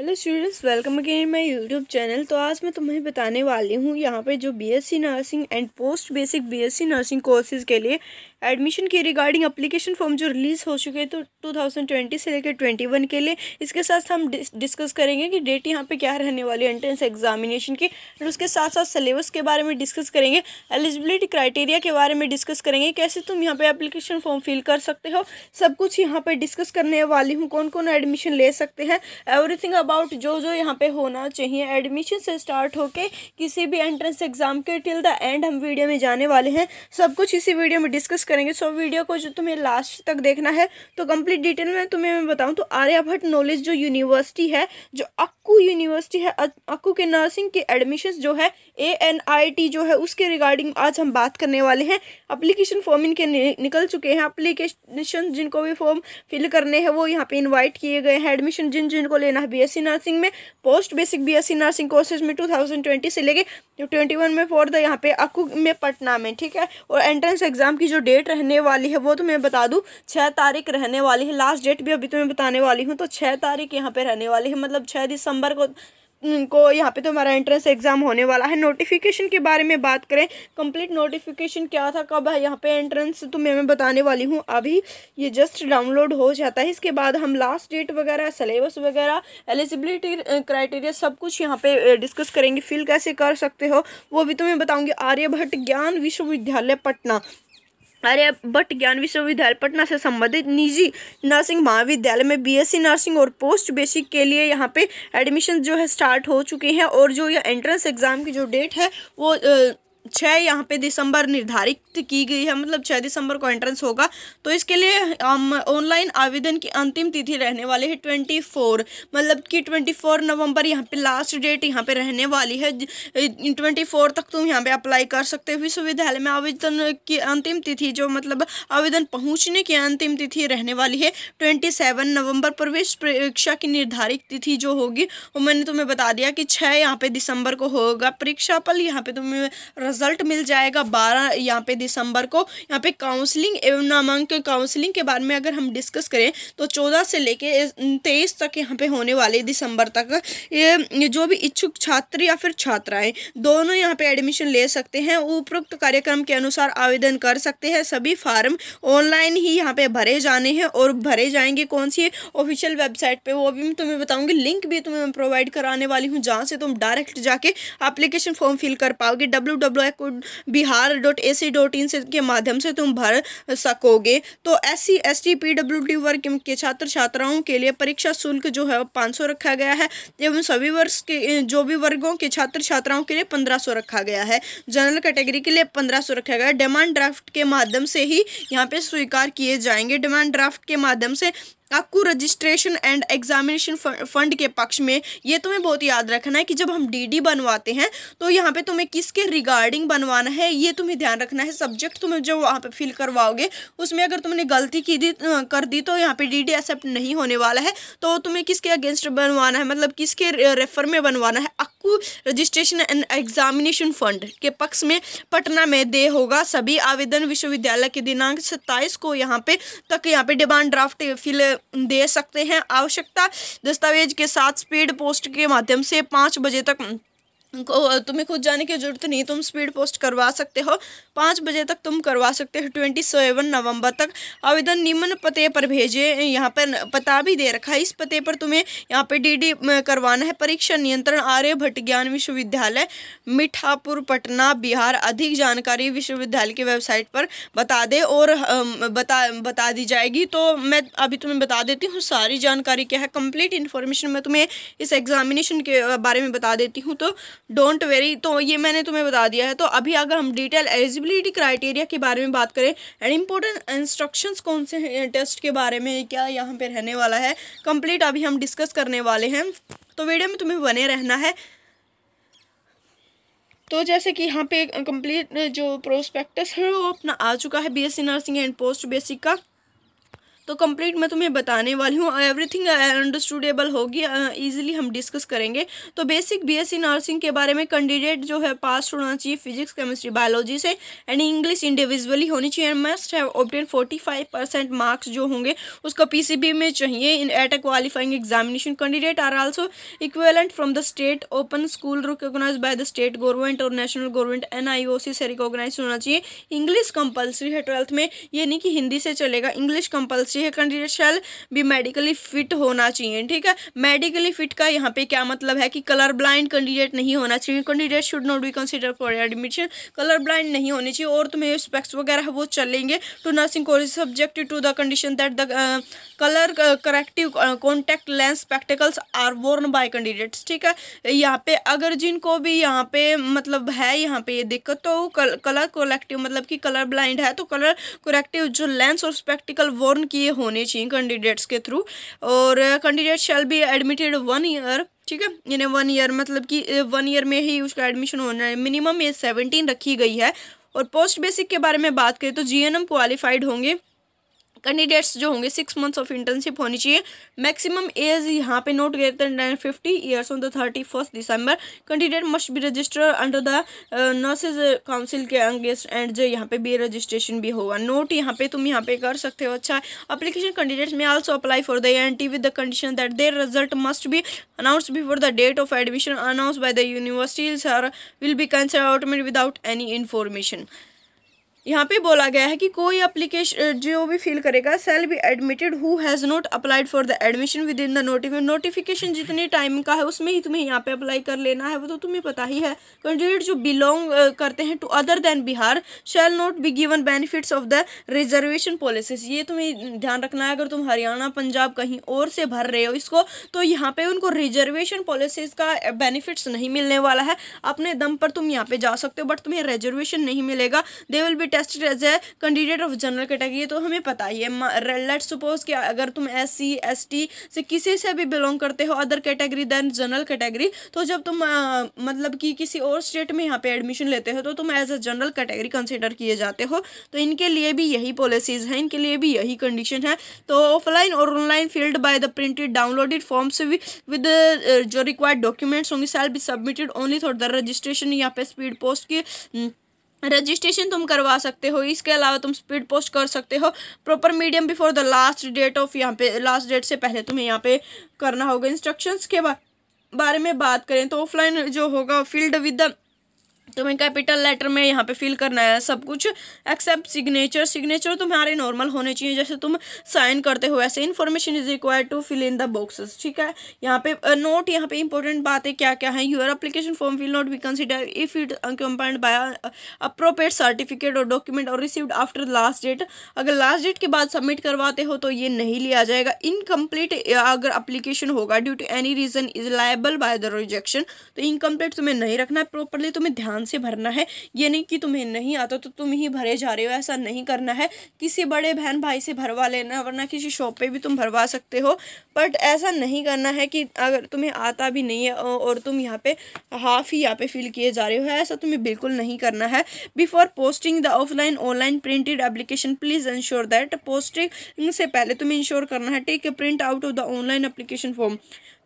Hello students welcome again my YouTube channel तो आज मैं तुम्हें बताने वाली हूँ यहाँ पे जो BSc nursing and post basic BSc nursing courses के लिए एडमिशन के रिगार्डिंग एप्लीकेशन फॉर्म जो रिलीज़ हो चुके हैं तो 2020 से लेकर 21 के लिए इसके साथ हम डिस, डिस्कस करेंगे कि डेट यहाँ पर क्या रहने वाली है एंट्रेंस एग्जामिनेशन की और उसके साथ साथ सिलेबस के बारे में डिस्कस करेंगे एलिजिबिलिटी क्राइटेरिया के बारे में डिस्कस करेंगे कैसे तुम यहाँ पर एप्लीकेशन फॉर्म फिल कर सकते हो सब कुछ यहाँ पर डिस्कस करने वाली हूँ कौन कौन एडमिशन ले सकते हैं एवरीथिंग अबाउट जो जो यहाँ पे होना चाहिए एडमिशन से स्टार्ट होके किसी भी एंट्रेंस एग्ज़ाम के टिल द एंड हम वीडियो में जाने वाले हैं सब कुछ इसी वीडियो में डिस्कस करेंगे सो वीडियो को जो तुम्हें लास्ट तक देखना है तो कंप्लीट डिटेल में तुम्हें मैं बताऊँ तो आर्यभट्ट नॉलेज जो यूनिवर्सिटी है जो अक्कू यूनिवर्सिटी है अक्कू के नर्सिंग के एडमिशन जो है ए एन आई टी जो है उसके रिगार्डिंग आज हम बात करने वाले हैं अप्लीकेशन फॉर्म इनके निकल चुके हैं अप्लीकेशन जिनको भी फॉर्म फिल करने हैं वो यहाँ पे इन्वाइट किए गए हैं एडमिशन जिन जिनको लेना है बी एस बीएससी नर्सिंग में post basic BSc nursing courses में 2020 से लेके 21 में फॉर द यहाँ पे अकू में पटना में ठीक है और एंट्रेंस एग्जाम की जो डेट रहने वाली है वो तो मैं बता दूँ छः तारीख रहने वाली है लास्ट डेट भी अभी तो मैं बताने वाली हूँ तो छः तारीख यहाँ पर रहने वाली है मतलब छः दिसंबर को को यहाँ पे तो हमारा एंट्रेंस एग्ज़ाम होने वाला है नोटिफिकेशन के बारे में बात करें कंप्लीट नोटिफिकेशन क्या था कब है यहाँ पे एंट्रेंस तो मैं मैं बताने वाली हूँ अभी ये जस्ट डाउनलोड हो जाता है इसके बाद हम लास्ट डेट वगैरह सिलेबस वगैरह एलिजिबिलिटी क्राइटेरिया सब कुछ यहाँ पे डिस्कस करेंगे फिल कैसे कर सकते हो वो भी तो मैं बताऊँगी आर्यभट्ट ज्ञान विश्वविद्यालय पटना आर्य भट्ट ज्ञान विश्वविद्यालय पटना से संबंधित निजी नर्सिंग महाविद्यालय में बीएससी नर्सिंग और पोस्ट बेसिक के लिए यहाँ पे एडमिशन जो है स्टार्ट हो चुके हैं और जो यह एंट्रेंस एग्ज़ाम की जो डेट है वो छः यहाँ पे दिसंबर निर्धारित की गई है मतलब छः दिसंबर को एंट्रेंस होगा तो इसके लिए ऑनलाइन आवेदन की अंतिम तिथि रहने वाली है ट्वेंटी फोर मतलब कि ट्वेंटी फोर नवम्बर यहाँ पे लास्ट डेट यहाँ पे रहने वाली है ट्वेंटी फोर तक तुम यहाँ पे अप्लाई कर सकते हो विश्वविद्यालय में आवेदन की अंतिम तिथि जो मतलब आवेदन पहुँचने की अंतिम तिथि रहने वाली है ट्वेंटी सेवन नवम्बर प्रवेश परीक्षा की निर्धारित तिथि जो होगी वो मैंने तुम्हें बता दिया कि छः यहाँ पे दिसंबर को होगा परीक्षा पल यहाँ पे तुम्हें रिजल्ट मिल जाएगा बारह यहाँ पे दिसंबर को यहाँ पे काउंसलिंग एवं नामांकन काउंसलिंग के बारे में अगर हम डिस्कस करें तो चौदह से लेके तेईस तक यहाँ पे होने वाले दिसंबर तक ये जो भी इच्छुक छात्र या फिर छात्राएं दोनों यहाँ पे एडमिशन ले सकते हैं उपरोक्त कार्यक्रम के अनुसार आवेदन कर सकते हैं सभी फार्म ऑनलाइन ही यहाँ पे भरे जाने हैं और भरे जाएंगे कौन सी ऑफिशियल वेबसाइट पे वो भी मैं तुम्हें बताऊँगी लिंक भी तुम्हें प्रोवाइड कराने वाली हूँ जहाँ से तुम डायरेक्ट जाके अप्लीकेशन फॉर्म फिल कर पाओगे डब्ल्यू कुड Bihar dot A C dot in के माध्यम से तुम भर सकोगे तो S C S T P W D वर्ग के छात्र छात्राओं के लिए परीक्षा शुल्क जो है पाँच सौ रखा गया है एवं सभी वर्ष के जो भी वर्गों के छात्र छात्राओं के लिए पंद्रह सौ रखा गया है जनरल कैटेगरी के लिए पंद्रह सौ रखा गया डिमांड ड्राफ्ट के माध्यम से ही यहाँ पे स्वीकार किए जाएंगे डिमांड ड्राफ्ट के माध्यम से आपको रजिस्ट्रेशन एंड एग्जामिनेशन फंड के पक्ष में ये तुम्हें बहुत याद रखना है कि जब हम डीडी बनवाते हैं तो यहाँ पे तुम्हें किसके रिगार्डिंग बनवाना है ये तुम्हें ध्यान रखना है सब्जेक्ट तुम्हें जो वहाँ पे फिल करवाओगे उसमें अगर तुमने गलती की दी कर दी तो यहाँ पे डीडी एक्सेप्ट नहीं होने वाला है तो तुम्हें किसके अगेंस्ट बनवाना है मतलब किसके रेफर में बनवाना है अक्कू रजिस्ट्रेशन एंड एग्जामिनेशन फंड के पक्ष में पटना में दे होगा सभी आवेदन विश्वविद्यालय के दिनांक सत्ताईस को यहाँ पे तक यहाँ पे डिमांड ड्राफ्ट फिल दे सकते हैं आवश्यकता दस्तावेज के साथ स्पीड पोस्ट के माध्यम से पाँच बजे तक को तुम्हें खुद जाने की ज़रूरत नहीं तुम स्पीड पोस्ट करवा सकते हो पाँच बजे तक तुम करवा सकते हो ट्वेंटी सेवन नवम्बर तक आवेदन निम्न पते पर भेजे यहाँ पर पता भी दे रखा है इस पते पर तुम्हें यहाँ पे डीडी करवाना है परीक्षा नियंत्रण आर्य भट्ट ज्ञान विश्वविद्यालय मिठापुर पटना बिहार अधिक जानकारी विश्वविद्यालय की वेबसाइट पर बता दे और बता बता दी जाएगी तो मैं अभी तुम्हें बता देती हूँ सारी जानकारी क्या है कम्प्लीट इन्फॉर्मेशन मैं तुम्हें इस एग्जामिनेशन के बारे में बता देती हूँ तो डोंट वेरी तो ये मैंने तुम्हें बता दिया है तो अभी अगर हम डिटेल एलिजिबिलिटी क्राइटेरिया के बारे में बात करें एंड इम्पोर्टेंट इंस्ट्रक्शन कौन से टेस्ट के बारे में क्या यहाँ पे रहने वाला है कंप्लीट अभी हम डिस्कस करने वाले हैं तो वीडियो में तुम्हें बने रहना है तो जैसे कि यहाँ पे कंप्लीट जो प्रोस्पेक्टस है वो अपना आ चुका है BSc nursing and post basic का तो कंप्लीट मैं तुम्हें बताने वाली हूँ एवरीथिंग uh, अंडरस्टूडेबल uh, होगी ईजिली uh, हम डिस्कस करेंगे तो बेसिक बीएससी नर्सिंग के बारे में कैंडिडेट जो है पास होना चाहिए फिजिक्स केमिस्ट्री बायोलॉजी से एंड इंग्लिश इंडिविजुअली होनी चाहिए and must have obtained forty five percent marks जो होंगे उसको पीसीबी में चाहिए in at a qualifying examination candidate are also equivalent from the state open school recognise by the state government और national government NIOC से recognise होना चाहिए English compulsory है ट्वेल्थ में ये नहीं कि हिंदी से चलेगा इंग्लिश कंपल्सरी चाहिए कैंडिडेट शैल भी मेडिकली फिट होना चाहिए ठीक है मेडिकली फिट का यहाँ पे क्या मतलब है कि कलर ब्लाइंड कैंडिडेट नहीं होना चाहिए candidate should not be consider for admission colour blind नहीं होनी चाहिए और तुम्हें स्पेक्स वगैरह वो चलेंगे to nursing college subject to the condition that the colour corrective contact lens spectacles are worn by candidates ठीक है यहाँ पे अगर जिनको भी यहाँ पे मतलब है यहाँ पे ये दिक्कत तो कलर कलेक्टिव मतलब कि कलर ब्लाइंड है तो कलर करेक्टिव जो लेंस और स्पेक्टिकल वॉर्न किए ये होने चाहिए कैंडिडेट्स के थ्रू और candidate shall be admitted one year ठीक है यानी वन ईयर मतलब कि वन ईयर में ही उसका एडमिशन होना है मिनिमम ये सेवनटीन रखी गई है और पोस्ट बेसिक के बारे में बात करें तो जीएनएम क्वालिफाइड होंगे कैंडिडेट्स जो होंगे सिक्स मंथ्स ऑफ इंटर्नशिप होनी चाहिए मैक्सिमम एज यहाँ पे not greater than fifty years on the thirty first December candidate must be register under the nurses council के अंगेस्ट एंड जो यहाँ पे बी रजिस्ट्रेशन भी होगा नोट यहाँ पे तुम यहाँ पे कर सकते हो अच्छा application candidates may also apply for the N T with the condition that their result must be announce before the date of admission announce by the university or will be cancel outright without any information यहाँ पे बोला गया है कि कोई application जो भी fill करेगा shall be admitted who has not applied for the admission within the notification notification जितने टाइम का है उसमें ही तुम्हें यहाँ पे अप्लाई कर लेना है वो तो तुम्हें पता ही है कैंडिडेट जो बिलोंग करते हैं to other than Bihar shall not be given benefits of the reservation policies ये तुम्हें ध्यान रखना है अगर तुम हरियाणा पंजाब कहीं और से भर रहे हो इसको तो यहाँ पर उनको रिजर्वेशन पॉलिसीज का बेनिफिट्स नहीं मिलने वाला है अपने दम पर तुम यहाँ पर जा सकते हो बट तुम्हें रिजर्वेशन नहीं मिलेगा they will be tested as a candidate of general category तो हमें पता ही है लेट सपोज कि अगर तुम एस सी एस टी से किसी से भी बिलोंग करते हो other category than general category तो जब तुम आ, मतलब कि किसी और स्टेट में यहाँ पे एडमिशन लेते हो तो तुम as a general category consider किए जाते हो तो इनके लिए भी यही पॉलिसीज़ हैं इनके लिए भी यही कंडीशन है तो ऑफलाइन और online filled by the printed downloaded forms with जो रिक्वायर्ड डॉक्यूमेंट्स होंगे सेल बी सबमिटेड ओनली थोड़ा रजिस्ट्रेशन यहाँ पे स्पीड पोस्ट की हम्म, रजिस्ट्रेशन तुम करवा सकते हो इसके अलावा तुम स्पीड पोस्ट कर सकते हो proper medium before the last date of यहाँ पे लास्ट डेट से पहले तुम्हें यहाँ पे करना होगा इंस्ट्रक्शंस के बारे में बात करें तो ऑफलाइन जो होगा फील्ड विद द तुम्हें कैपिटल लेटर में यहाँ पे फिल करना है सब कुछ एक्सेप्ट सिग्नेचर सिग्नेचर तुम्हारे नॉर्मल होने चाहिए जैसे तुम साइन करते हो ऐसे information is require to fill in the boxes ठीक है यहाँ पे नोट uh, यहाँ पे इंपॉर्टेंट बातें क्या क्या है your application form will not be consider if it compound by appropriate certificate और डॉक्यूमेंट और रिसिव्ड आफ्टर लास्ट डेट अगर लास्ट डेट के बाद सबमिट करवाते हो तो ये नहीं लिया जाएगा इनकम्प्लीट अगर अप्लीकेशन होगा due to any reason is liable by the rejection तो इनकम्प्लीट तुम्हें नहीं रखना है प्रॉपरली तुम्हें ध्यान ध्यान से भरना है ये नहीं कि तुम्हें नहीं आता तो तुम ही भरे जा रहे हो ऐसा नहीं करना है किसी बड़े बहन भाई से भरवा लेना वरना किसी शॉप पे भी तुम भरवा सकते हो बट ऐसा नहीं करना है कि अगर तुम्हें आता भी नहीं है और तुम यहाँ पे हाफ ही यहाँ पे फिल किए जा रहे हो ऐसा तुम्हें बिल्कुल नहीं करना है before posting the offline online printed application please ensure that posting से पहले तुम्हें इंश्योर करना है take a print out of the online application form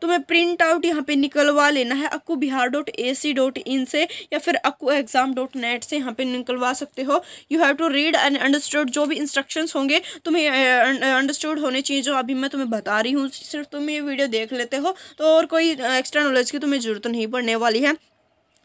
तुम्हें प्रिंट आउट यहाँ पे निकलवा लेना है Aku Bihar dot A C dot in से या फिर अक्कू एग्जाम डॉट नेट से यहाँ पे निकलवा सकते हो you have to read and understood जो भी इंस्ट्रक्शन होंगे तुम्हें अंडरस्टूड होने चाहिए जो अभी मैं तुम्हें बता रही हूँ सिर्फ तुम ये वीडियो देख लेते हो तो और कोई एक्स्ट्रा नॉलेज की तुम्हें ज़रूरत नहीं पड़ने वाली है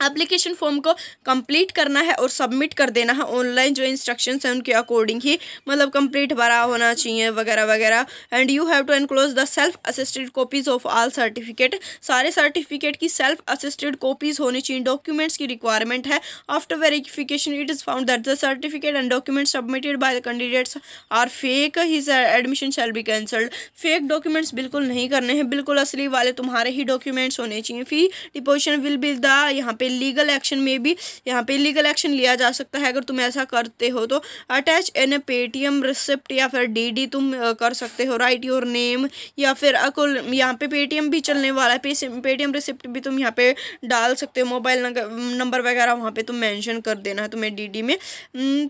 एप्लीकेशन फॉर्म को कंप्लीट करना है और सबमिट कर देना है ऑनलाइन जो इंस्ट्रक्शंस हैं उनके अकॉर्डिंग ही मतलब कंप्लीट भरा होना चाहिए वगैरह वगैरह and you have to enclose the self assisted copies of all certificate सारे सर्टिफिकेट की सेल्फ असिस्टेड कॉपीज़ होनी चाहिए डॉक्यूमेंट्स की रिक्वायरमेंट है after verification it is found that the certificate and documents submitted by the candidates are fake he admission shall be cancelled fake documents बिल्कुल नहीं करने हैं बिल्कुल असली वाले तुम्हारे ही डॉक्यूमेंट्स होने चाहिए fee deposition will bill the यहाँ पे पे लीगल एक्शन में भी यहाँ पे लीगल एक्शन लिया जा सकता है अगर तुम ऐसा करते हो तो अटैच एन पेटीएम रिसिप्ट या फिर डीडी तुम कर सकते हो राइट योर नेम या फिर अकुल यहाँ पे पेटीएम भी चलने वाला है पेटीएम रिसिप्ट भी तुम यहाँ पे डाल सकते हो मोबाइल नंबर वगैरह वहाँ पे तुम मेंशन कर देना है तुम्हें डीडी में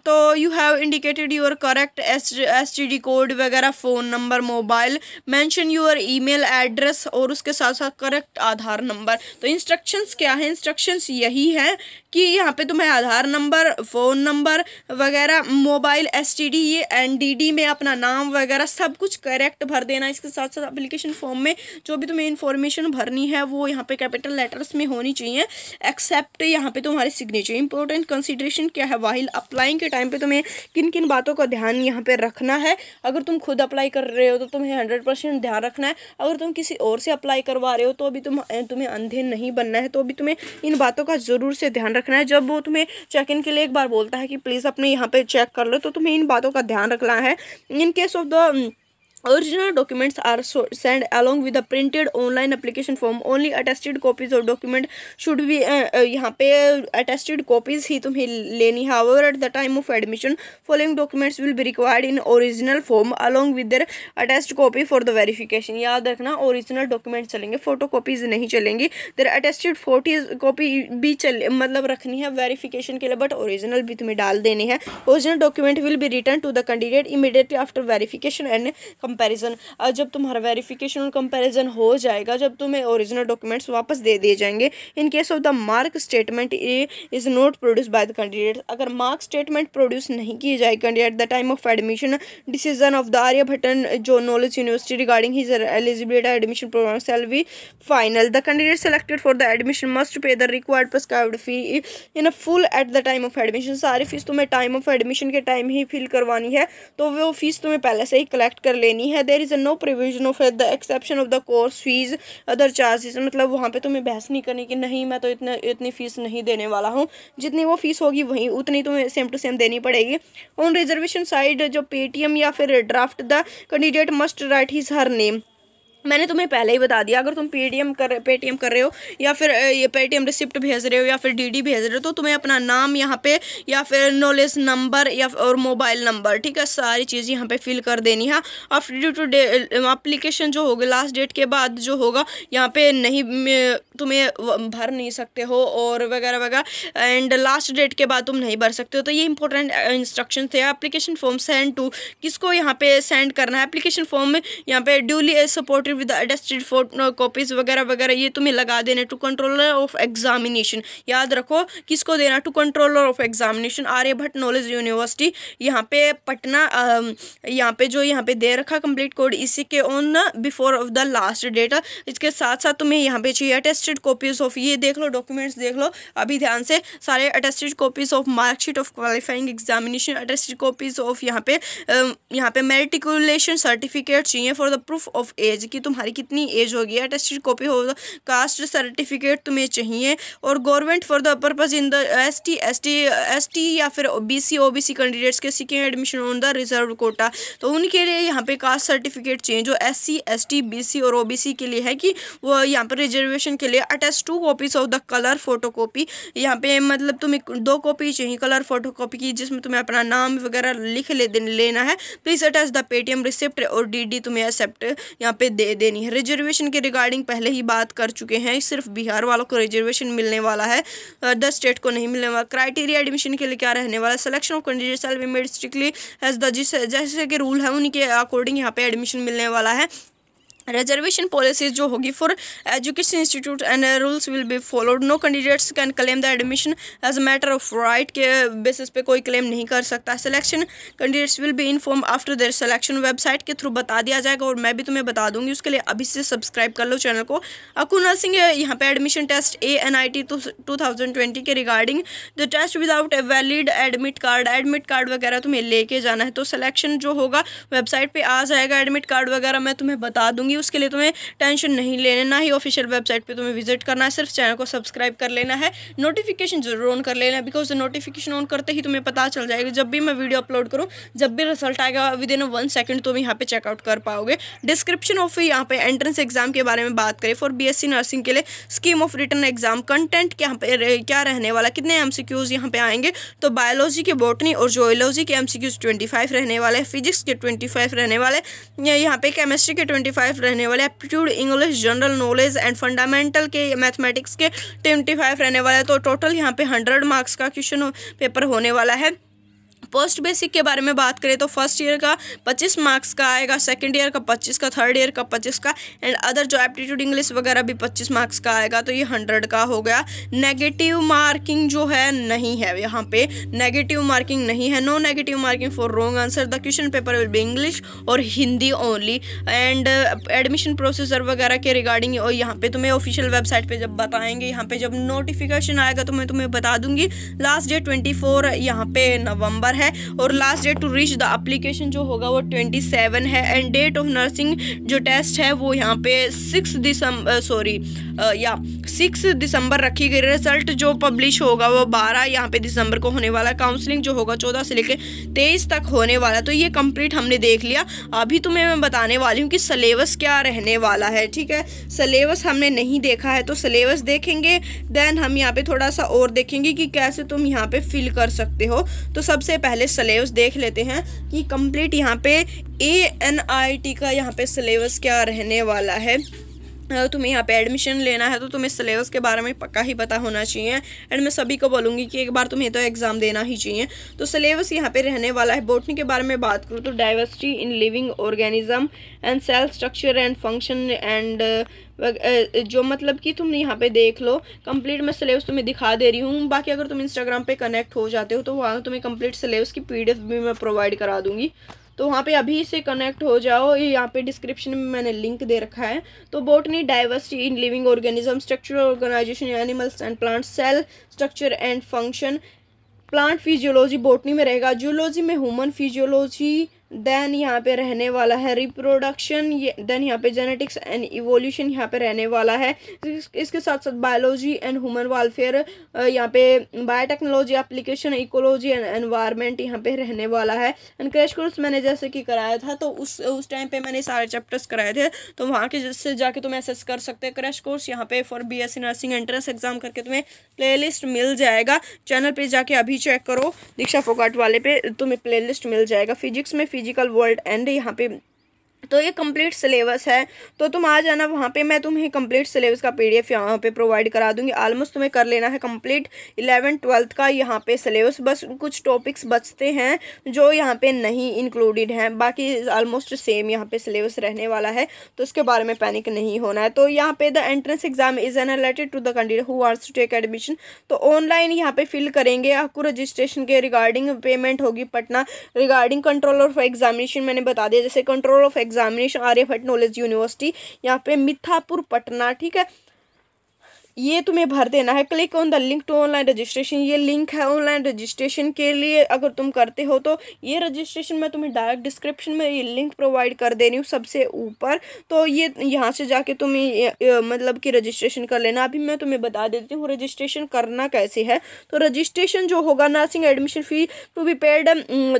तो you have indicated your correct S S code वगैरह phone number mobile mention email address और उसके साथ साथ करेक्ट आधार नंबर तो इंस्ट्रक्शंस क्या है इंस्ट्रक्शंस यही है कि यहाँ पे तुम्हें आधार नंबर फ़ोन नंबर वगैरह मोबाइल एस टी डी ये एन डी डी में अपना नाम वगैरह सब कुछ करेक्ट भर देना इसके साथ साथ अप्लीकेशन फॉर्म में जो भी तुम्हें इन्फॉर्मेशन भरनी है वो यहाँ पे कैपिटल लेटर्स में होनी चाहिए एक्सेप्ट यहाँ पे तुम्हारे सिग्नेचर इंपॉर्टेंट कंसिड्रेशन क्या है वाहिल अप्लाइंग के टाइम पर तुम्हें किन किन बातों का ध्यान यहाँ पर रखना है अगर तुम खुद अप्लाई कर रहे हो तो तुम्हें हंड्रेड परसेंट ध्यान रखना है अगर तुम किसी और से अप्लाई करवा रहे हो तो अभी तुम तुम्हें अंधे नहीं बनना है तो अभी तुम्हें इन बातों का ज़रूर से ध्यान रखना है जब वो तुम्हें चेक इन के लिए एक बार बोलता है कि प्लीज़ अपने यहाँ पे चेक कर लो तो तुम्हें इन बातों का ध्यान रखना है in case of the Original documents are sent along with a printed online application form. Only attested copies of document should be uh, uh, यहाँ पे attested copies ही तुम्हें लेनी है However, at the time of admission, following documents will be required in original form along with their attested copy for the verification. याद रखना original documents चलेंगे photocopies copies नहीं चलेंगी Their attested photos copy भी चल मतलब रखनी है verification के लिए but original भी तुम्हें डाल देनी है Original document will be returned to the candidate immediately after verification and comparison जब तुम्हारा वेरिफिकेशन और कंपैरिजन हो जाएगा जब तुम्हें ओरिजिनल डॉक्यूमेंट्स वापस दे दिए जाएंगे in case of the mark statement is not produce by the candidate अगर मार्क स्टेटमेंट प्रोड्यूस नहीं किए जाए candidate the time of admission decision of the Aryabhatta जो knowledge university regarding his eligibility admission program shall be final the candidate selected for the admission must pay the required prescribed fee in full at the time of admission सारी fees तुम्हें time of admission के time ही fill करवानी है तो वो fees तुम्हें पहले से ही कलेक्ट कर लेनी देनी है there is a no provision of at the exception of the course fees other charges मतलब वहाँ पे तुम्हें बहस नहीं करनी कि नहीं मैं तो इतने इतनी फ़ीस नहीं देने वाला हूँ जितनी वो फ़ीस होगी वहीं उतनी तुम्हें सेम टू सेम देनी पड़ेगी ऑन रिजर्वेशन साइड जो पेटीएम या फिर draft the candidate must write his her name मैंने तुम्हें पहले ही बता दिया अगर तुम पेटीएम कर पेटीएम कर रहे हो या फिर ये पेटीएम रिसिप्ट भेज रहे हो या फिर डीडी भेज रहे हो तो तुम्हें अपना नाम यहाँ पे या फिर नॉलेज नंबर या और मोबाइल नंबर ठीक है सारी चीज़ यहाँ पे फिल कर देनी है after due to day application जो होगी लास्ट डेट के बाद जो होगा यहाँ पे नहीं तुम्हें भर नहीं सकते हो और वगैरह वगैरह एंड लास्ट डेट के बाद तुम नहीं भर सकते हो तो ये इंपॉर्टेंट इंस्ट्रक्शन थे अप्लीकेशन फॉर्म सेंड टू किसको यहाँ पे सेंड करना है अप्लीकेशन फॉर्म में यहाँ पे duly supportive with attested photo copies वगैरह वगैरह ये तुम्हें लगा देने टू कंट्रोलर ऑफ एग्जामिनेशन याद रखो किसको देना to controller of examination Aryabhatta knowledge university यहाँ पे पटना यहाँ पे जो यहाँ पे दे रखा कंप्लीट कोड इसी के on before of the last date इसके साथ साथ तुम्हें यहाँ पे चाहिए अटेस्टेड कॉपीज़ ऑफ ये देख लो डॉक्यूमेंट्स देख लो अभी ध्यान से सारे attested copies of marksheet of qualifying examination attested copies of यहाँ पे यहाँ पे मेरिटिकुलेशन सर्टिफिकेट चाहिए for the proof of age की तुम्हारी कितनी एज होगी अटेस्टेड कॉपी हो कास्ट सर्टिफिकेट तुम्हें चाहिए और government for the purpose in the S T S T S T या फिर B C O B C candidates के सीखें admission on the reserve quota तो उनके लिए यहाँ पे कास्ट सर्टिफिकेट चाहिए जो S C S T B C और ओ बी सी के लिए है कि वो यहाँ पर रिजर्वेशन के लिए attach two copies of the colour photo copy यहाँ पे मतलब तुम्हें दो कॉपी चाहिए कलर फोटो कॉपी की जिसमें तुम्हें अपना नाम वगैरह लिख ले लेना है please attach the Paytm receipt और डी डी तुम्हें एक्सेप्ट यहाँ पे दे दे देनी है रिजर्वेशन के रिगार्डिंग पहले ही बात कर चुके हैं सिर्फ बिहार वालों को रिजर्वेशन मिलने वाला है दस स्टेट को नहीं मिलने वाला क्राइटेरिया एडमिशन के लिए क्या रहने वाला selection of candidate self made strictly as the जिस जैसे के रूल है उनके अकॉर्डिंग यहाँ पे एडमिशन मिलने वाला है रिजर्वेशन पॉलिसीज जो होगी for education institute and rules will be followed no candidates can claim the admission as a matter of right के बेसिस पे कोई क्लेम नहीं कर सकता selection candidates will be inform after their selection website के through बता दिया जाएगा और मैं भी तुम्हें बता दूंगी उसके लिए अभी से सब्सक्राइब कर लो चैनल को अकुना सिंह यहाँ पे admission test A N I T two thousand twenty के regarding the test without a valid admit card admit card वगैरह तुम्हें लेके जाना है तो सिलेक्शन जो होगा वेबसाइट पर आ जाएगा एडमिट कार्ड वगैरह मैं तुम्हें बता दूंगी होगी उसके लिए तुम्हें टेंशन नहीं लेना ना ही ऑफिशियल वेबसाइट पर तुम्हें विजिट करना है सिर्फ चैनल को सब्सक्राइब कर लेना है नोटिफिकेशन जरूर ऑन कर लेना बिकॉज नोटिफिकेशन ऑन करते ही तुम्हें पता चल जाएगा जब भी मैं वीडियो अपलोड करूँ जब भी रिजल्ट आएगा विद इन वन सेकेंड तुम यहाँ पे चेकआउट कर पाओगे डिस्क्रिप्शन ऑफ यहाँ पे एंट्रेंस एग्जाम के बारे में बात करें फॉर बी नर्सिंग के लिए scheme of return exam content यहाँ पर क्या रहने वाला कितने एम सी यहाँ पे आएंगे तो बायोलॉजी के बॉटनी और जोलॉजी के एम सी रहने वाले फिजिक्स के ट्वेंटी रहने वाले यहाँ पे केमिस्ट्री के ट्वेंटी फाइव रहने वाले aptitude English general knowledge and fundamental के मैथमेटिक्स के ट्वेंटी फाइव रहने वाला है तो टोटल यहाँ पे हंड्रेड मार्क्स का क्वेश्चन पेपर होने वाला है पोस्ट बेसिक के बारे में बात करें तो फर्स्ट ईयर का 25 मार्क्स का आएगा सेकंड ईयर का 25 का थर्ड ईयर का 25 का एंड अदर जो एप्टीट्यूड इंग्लिश वगैरह भी 25 मार्क्स का आएगा तो ये 100 का हो गया नेगेटिव मार्किंग जो है नहीं है यहाँ पे नेगेटिव मार्किंग नहीं है no negative marking for wrong answer the question paper will be English और Hindi only and admission processor वगैरह के रिगार्डिंग और यहाँ पे तुम्हें ऑफिशियल वेबसाइट पे जब बताएंगे यहाँ पे जब नोटिफिकेशन आएगा तो मैं तुम्हें बता दूंगी लास्ट डेट ट्वेंटी फोर यहाँ पे नवंबर है और last date to reach the application जो होगा वो ट्वेंटी सेवन है एंड डेट ऑफ नर्सिंग जो टेस्ट है वो यहाँ पे सिक्स दिसंबर सॉरी या सिक्स दिसंबर रखी गई रिजल्ट जो पब्लिश होगा वो बारह यहाँ पे दिसंबर को होने वाला काउंसलिंग जो होगा चौदह से लेकर तेईस तक होने वाला तो ये कंप्लीट हमने देख लिया अभी तुम्हें तो मैं बताने वाली हूँ कि सलेबस क्या रहने वाला है ठीक है सलेबस हमने नहीं देखा है तो सलेबस देखेंगे देन हम यहाँ पे थोड़ा सा और देखेंगे कि कैसे तुम यहाँ पे फिल कर सकते हो तो सबसे पहले सलेबस देख लेते हैं कि कंप्लीट यहाँ पे ए एन आई टी का यहाँ पे सलेबस क्या रहने वाला है तुम्हें यहाँ पे एडमिशन लेना है तो तुम्हें सिलेबस के बारे में पक्का ही पता होना चाहिए एंड मैं सभी को बोलूँगी कि एक बार तुम्हें तो एग्ज़ाम देना ही चाहिए तो सिलेबस यहाँ पे रहने वाला है बोटनी के बारे में बात करूँ तो diversity in living organism and cell structure and function and जो मतलब कि तुम यहाँ पे देख लो कंप्लीट मैं सिलेबस तुम्हें दिखा दे रही हूँ बाकी अगर तुम इंस्टाग्राम पे कनेक्ट हो जाते हो तो वहाँ तो तुम्हें कंप्लीट सिलेबस की पीडीएफ भी मैं प्रोवाइड करा दूँगी तो वहाँ पे अभी से कनेक्ट हो जाओ यहाँ पे डिस्क्रिप्शन में मैंने लिंक दे रखा है तो botany diversity in living organism structure organisation animals and plant cell structure and function plant physiology botany में रहेगा जूलॉजी में ह्यूमन फिजियोलॉजी देन यहाँ पे रहने वाला है रिप्रोडक्शन देन यहाँ पे जेनेटिक्स एंड इवोल्यूशन यहाँ पे रहने वाला है इसके साथ साथ बायोलॉजी एंड ह्यूमन वेलफेयर यहाँ पे biotechnology application ecology and environment यहाँ पे रहने वाला है एंड क्रैश कोर्स मैंने जैसे कि कराया था तो उस उस टाइम पे मैंने सारे चैप्टर्स कराए थे तो वहाँ के जिससे जाके तुम एसेस कर सकते हैं क्रैश कोर्स यहाँ पे for B nursing entrance exam करके तुम्हें लिस्ट मिल जाएगा चैनल पर जाके अभी चेक करो दीक्षा फोकाट वाले पे तुम्हें लिस्ट मिल जाएगा फिजिक्स में फिजिकल वर्ल्ड एंड यहाँ पे तो ये कंप्लीट सिलेबस है तो तुम आ जाना वहाँ पे मैं तुम्हें कंप्लीट सिलेबस का पीडीएफ यहाँ पे प्रोवाइड करा दूँगी आलमोस्ट तुम्हें कर लेना है कंप्लीट इलेवन ट्वेल्थ का यहाँ पे सिलेबस बस कुछ टॉपिक्स बचते हैं जो यहाँ पे नहीं इंक्लूडेड हैं बाकी आलमोस्ट सेम यहाँ पे सिलेबस रहने वाला है तो उसके बारे में पैनिक नहीं होना है तो यहाँ पे the entrance exam is an related to the candidate who are to take admission तो ऑनलाइन यहाँ पे फिल करेंगे आपको रजिस्ट्रेशन के रिगार्डिंग पेमेंट होगी Patna regarding control of examination मैंने बता दिया जैसे control of exam examination Aryabhatta knowledge university यहाँ पे मिथापुर पटना ठीक है ये तुम्हें भर देना है click on the link to online registration ये लिंक है ऑनलाइन रजिस्ट्रेशन के लिए अगर तुम करते हो तो ये रजिस्ट्रेशन मैं तुम्हें डायरेक्ट डिस्क्रिप्शन में ये लिंक प्रोवाइड कर दे रही हूँ सबसे ऊपर तो ये यहाँ से जाके तुम मतलब कि रजिस्ट्रेशन कर लेना अभी मैं तुम्हें बता देती हूँ रजिस्ट्रेशन करना कैसे है तो रजिस्ट्रेशन जो होगा nursing admission fee to be paid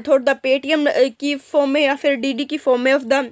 थोड़ा द पेटीएम की फॉर्म में या फिर डी की फॉर्म में ऑफ द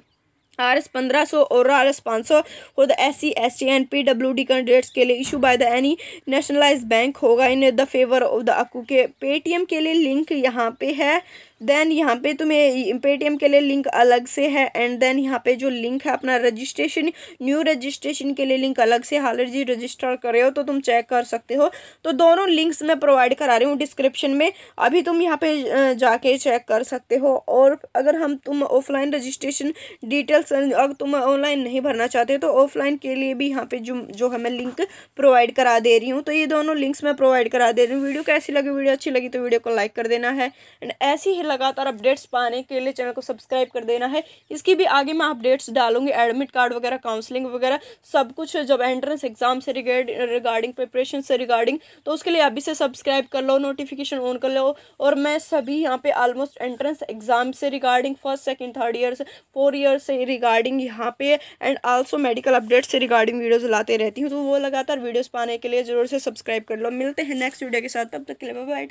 आर एस पंद्रह सौ और आर एस पाँच सौ खुद S C S T and P W D candidates के लिए issue by the any nationalise bank होगा in the favour of the Aku के पेटीएम के लिए लिंक यहाँ पे है देन यहाँ पे तुम्हें पेटीएम के लिए लिंक अलग से है एंड देन यहाँ पे जो लिंक है अपना रजिस्ट्रेशन न्यू रजिस्ट्रेशन के लिए लिंक अलग से हालर जी रजिस्टर कर रहे हो तो तुम चेक कर सकते हो तो दोनों लिंक्स मैं प्रोवाइड करा रही हूँ डिस्क्रिप्शन में अभी तुम यहाँ पे जाके चेक कर सकते हो और अगर हम तुम ऑफलाइन रजिस्ट्रेशन डिटेल्स अगर तुम ऑनलाइन नहीं भरना चाहते तो ऑफलाइन के लिए भी यहाँ पे जो जो है मैं लिंक प्रोवाइड करा दे रही हूँ तो ये दोनों लिंक्स मैं प्रोवाइड करा दे रही हूँ वीडियो कैसी लगी वीडियो अच्छी लगी तो वीडियो को लाइक कर देना है एंड ऐसी लगातार अपडेट्स पाने के लिए चैनल को सब्सक्राइब कर देना है इसकी भी आगे मैं अपडेट्स डालूंगी एडमिट कार्ड वगैरह काउंसलिंग वगैरह सब कुछ जब एंट्रेंस एग्जाम से रिगार्डिंग प्रिपरेशन से रिगार्डिंग तो उसके लिए अभी से सब्सक्राइब कर लो नोटिफिकेशन ऑन कर लो और मैं सभी यहाँ पे ऑलमोस्ट एंट्रेंस एग्जाम से regarding first second third year से फोर ईयर से रिगार्डिंग यहाँ पे एंड ऑल्सो मेडिकल अपडेट्स से रिगार्डिंग वीडियोज लाते रहती हूँ तो वो लगातार वीडियोज़ पाने के लिए जरूर से सब्सक्राइब कर लो मिलते हैं नेक्स्ट वीडियो के साथ तब तक के लिए बाय